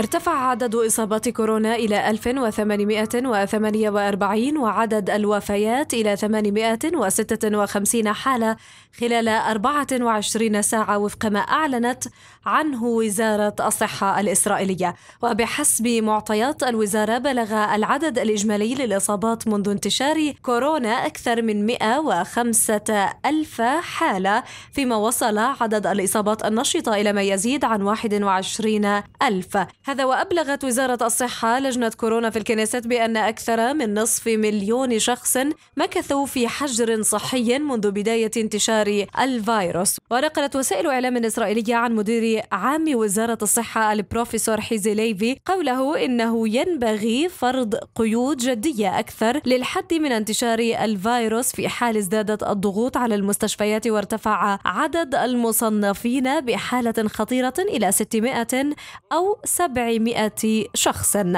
ارتفع عدد إصابات كورونا إلى 1848 وعدد الوفيات إلى 856 حالة خلال 24 ساعة وفق ما أعلنت عنه وزارة الصحة الإسرائيلية وبحسب معطيات الوزارة بلغ العدد الإجمالي للإصابات منذ انتشار كورونا أكثر من 105 ألف حالة فيما وصل عدد الإصابات النشطة إلى ما يزيد عن 21 ألف هذا وأبلغت وزارة الصحة لجنة كورونا في الكنيسة بأن أكثر من نصف مليون شخص مكثوا في حجر صحي منذ بداية انتشار الفيروس ونقلت وسائل إعلام إسرائيلية عن مدير عام وزارة الصحة البروفيسور حيزي ليفي قوله إنه ينبغي فرض قيود جدية أكثر للحد من انتشار الفيروس في حال ازدادت الضغوط على المستشفيات وارتفع عدد المصنفين بحالة خطيرة إلى 600 أو 700 700 شخص